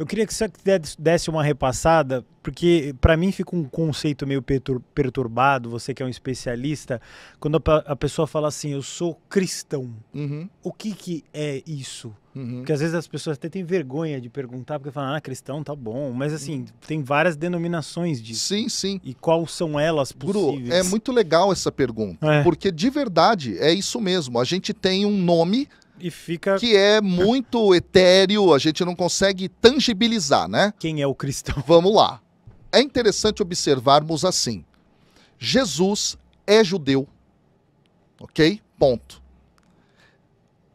Eu queria que você desse uma repassada, porque para mim fica um conceito meio perturbado, você que é um especialista, quando a pessoa fala assim, eu sou cristão. Uhum. O que, que é isso? Uhum. Porque às vezes as pessoas até têm vergonha de perguntar, porque falam, ah, cristão tá bom. Mas assim, uhum. tem várias denominações disso. Sim, sim. E quais são elas possíveis? Guru, é muito legal essa pergunta, é. porque de verdade é isso mesmo. A gente tem um nome e fica. Que é muito etéreo, a gente não consegue tangibilizar, né? Quem é o cristão? Vamos lá. É interessante observarmos assim: Jesus é judeu. Ok? Ponto.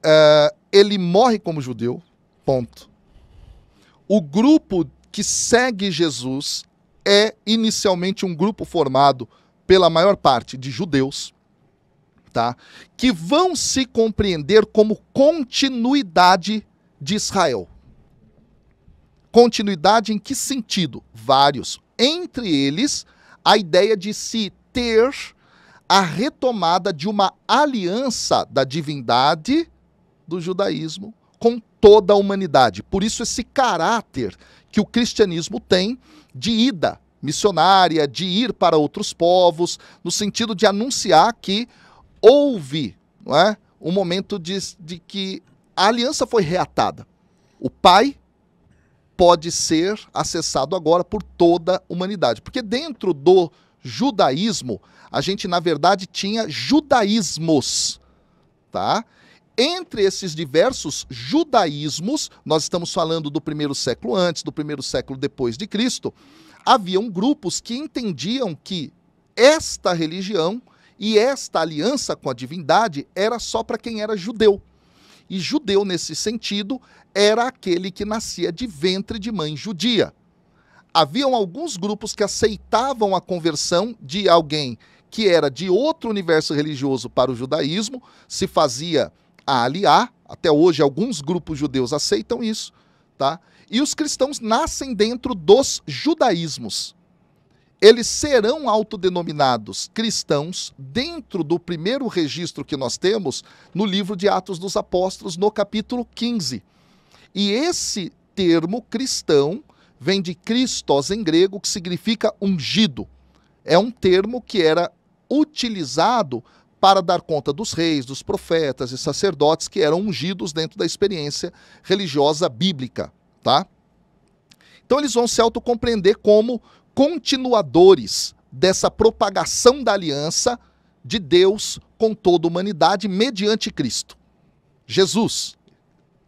Uh, ele morre como judeu. Ponto. O grupo que segue Jesus é inicialmente um grupo formado pela maior parte de judeus, tá? que vão se compreender como continuidade de Israel. Continuidade em que sentido? Vários. Entre eles, a ideia de se ter a retomada de uma aliança da divindade do judaísmo com toda a humanidade. Por isso, esse caráter que o cristianismo tem de ida missionária, de ir para outros povos, no sentido de anunciar que houve não é, um momento de, de que a aliança foi reatada. O Pai pode ser acessado agora por toda a humanidade. Porque dentro do judaísmo, a gente, na verdade, tinha judaísmos. Tá? Entre esses diversos judaísmos, nós estamos falando do primeiro século antes, do primeiro século depois de Cristo, haviam grupos que entendiam que esta religião e esta aliança com a divindade era só para quem era judeu. E judeu, nesse sentido, era aquele que nascia de ventre de mãe judia. Haviam alguns grupos que aceitavam a conversão de alguém que era de outro universo religioso para o judaísmo, se fazia a aliar, até hoje alguns grupos judeus aceitam isso, tá? E os cristãos nascem dentro dos judaísmos eles serão autodenominados cristãos dentro do primeiro registro que nós temos no livro de Atos dos Apóstolos, no capítulo 15. E esse termo cristão vem de Christos em grego, que significa ungido. É um termo que era utilizado para dar conta dos reis, dos profetas e sacerdotes que eram ungidos dentro da experiência religiosa bíblica, tá? Então eles vão se autocompreender como continuadores dessa propagação da aliança de Deus com toda a humanidade mediante Cristo, Jesus,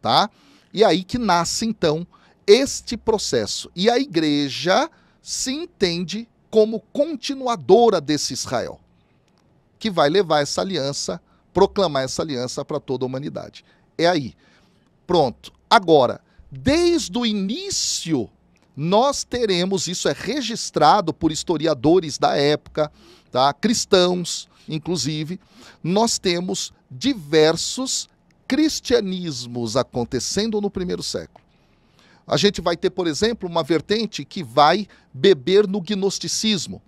tá? E aí que nasce então este processo. E a igreja se entende como continuadora desse Israel, que vai levar essa aliança, proclamar essa aliança para toda a humanidade. É aí. Pronto. Agora, desde o início nós teremos, isso é registrado por historiadores da época, tá? cristãos, inclusive, nós temos diversos cristianismos acontecendo no primeiro século. A gente vai ter, por exemplo, uma vertente que vai beber no gnosticismo.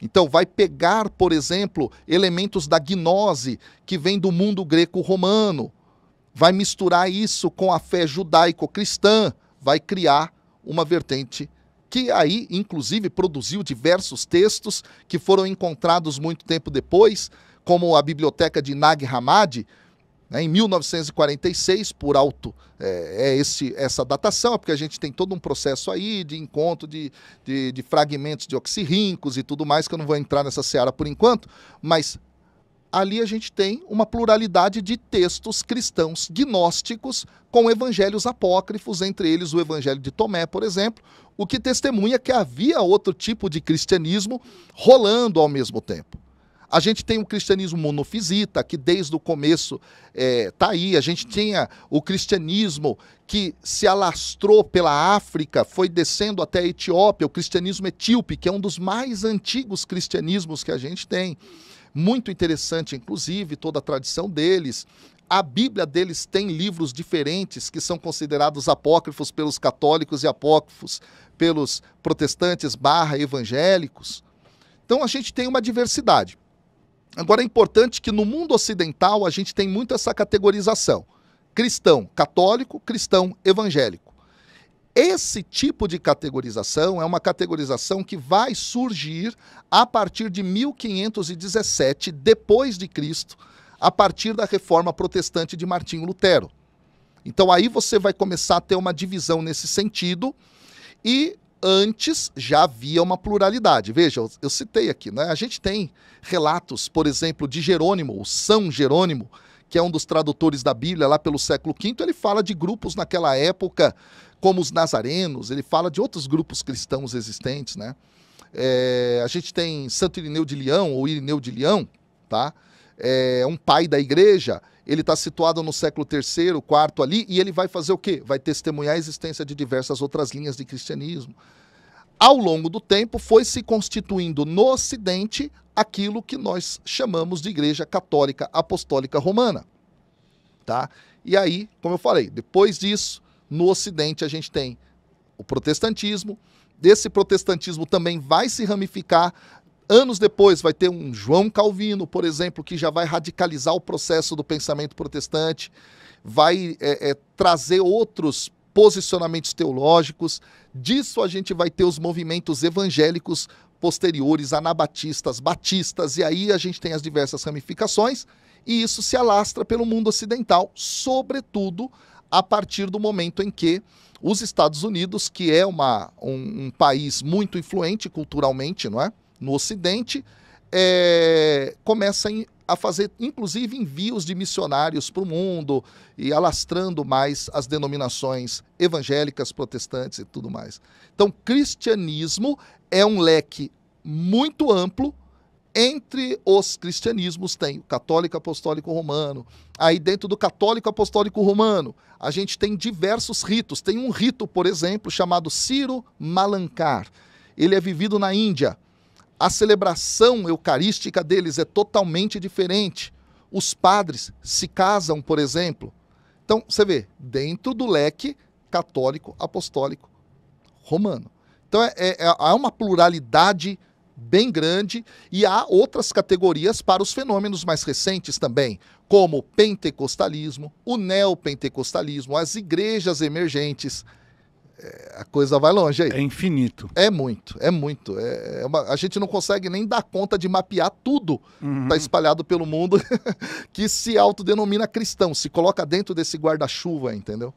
Então, vai pegar, por exemplo, elementos da gnose que vem do mundo greco-romano, vai misturar isso com a fé judaico-cristã, vai criar uma vertente que aí, inclusive, produziu diversos textos que foram encontrados muito tempo depois, como a biblioteca de Nag Hammadi, né, em 1946, por alto, é, é esse, essa datação, é porque a gente tem todo um processo aí de encontro de, de, de fragmentos de oxirrincos e tudo mais, que eu não vou entrar nessa seara por enquanto, mas ali a gente tem uma pluralidade de textos cristãos gnósticos com evangelhos apócrifos, entre eles o Evangelho de Tomé, por exemplo, o que testemunha que havia outro tipo de cristianismo rolando ao mesmo tempo. A gente tem um cristianismo monofisita, que desde o começo está é, tá aí. A gente tinha o cristianismo que se alastrou pela África, foi descendo até a Etiópia, o cristianismo etíope, que é um dos mais antigos cristianismos que a gente tem. Muito interessante, inclusive, toda a tradição deles. A Bíblia deles tem livros diferentes que são considerados apócrifos pelos católicos e apócrifos pelos protestantes barra evangélicos. Então a gente tem uma diversidade. Agora é importante que no mundo ocidental a gente tem muito essa categorização: cristão católico, cristão evangélico. Esse tipo de categorização é uma categorização que vai surgir a partir de 1517 depois de Cristo, a partir da reforma protestante de Martinho Lutero. Então aí você vai começar a ter uma divisão nesse sentido e antes já havia uma pluralidade. Veja, eu, eu citei aqui, né? A gente tem relatos, por exemplo, de Jerônimo, o São Jerônimo, que é um dos tradutores da Bíblia lá pelo século V, ele fala de grupos naquela época, como os nazarenos, ele fala de outros grupos cristãos existentes, né? É, a gente tem Santo Irineu de Leão, ou Irineu de Leão, tá? É um pai da igreja, ele está situado no século III, quarto ali, e ele vai fazer o quê? Vai testemunhar a existência de diversas outras linhas de cristianismo. Ao longo do tempo, foi se constituindo no Ocidente aquilo que nós chamamos de Igreja Católica Apostólica Romana. Tá? E aí, como eu falei, depois disso, no Ocidente a gente tem o protestantismo, Desse protestantismo também vai se ramificar Anos depois vai ter um João Calvino, por exemplo, que já vai radicalizar o processo do pensamento protestante, vai é, é, trazer outros posicionamentos teológicos. Disso a gente vai ter os movimentos evangélicos posteriores, anabatistas, batistas, e aí a gente tem as diversas ramificações, e isso se alastra pelo mundo ocidental, sobretudo a partir do momento em que os Estados Unidos, que é uma, um, um país muito influente culturalmente, não é? no Ocidente, é, começa a fazer, inclusive, envios de missionários para o mundo e alastrando mais as denominações evangélicas, protestantes e tudo mais. Então, cristianismo é um leque muito amplo. Entre os cristianismos tem o católico apostólico romano. Aí, dentro do católico apostólico romano, a gente tem diversos ritos. Tem um rito, por exemplo, chamado Ciro Malankar. Ele é vivido na Índia a celebração eucarística deles é totalmente diferente. Os padres se casam, por exemplo. Então, você vê, dentro do leque católico, apostólico, romano. Então, é, é, é há uma pluralidade bem grande e há outras categorias para os fenômenos mais recentes também, como o pentecostalismo, o neopentecostalismo, as igrejas emergentes. É, a coisa vai longe aí. É infinito. É muito, é muito. É, é uma, a gente não consegue nem dar conta de mapear tudo uhum. tá espalhado pelo mundo que se autodenomina cristão, se coloca dentro desse guarda-chuva, entendeu?